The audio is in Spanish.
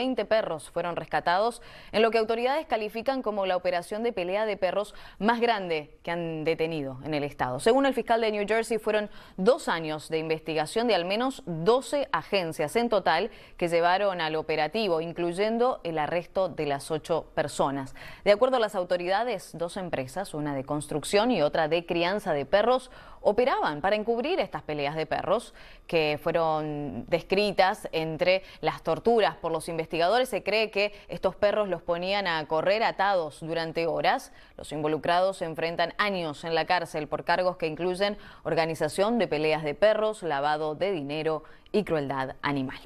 20 perros fueron rescatados en lo que autoridades califican como la operación de pelea de perros más grande que han detenido en el estado. Según el fiscal de New Jersey, fueron dos años de investigación de al menos 12 agencias en total que llevaron al operativo, incluyendo el arresto de las ocho personas. De acuerdo a las autoridades, dos empresas, una de construcción y otra de crianza de perros, operaban para encubrir estas peleas de perros que fueron descritas entre las torturas por los investigadores. Se cree que estos perros los ponían a correr atados durante horas. Los involucrados se enfrentan años en la cárcel por cargos que incluyen organización de peleas de perros, lavado de dinero y crueldad animal.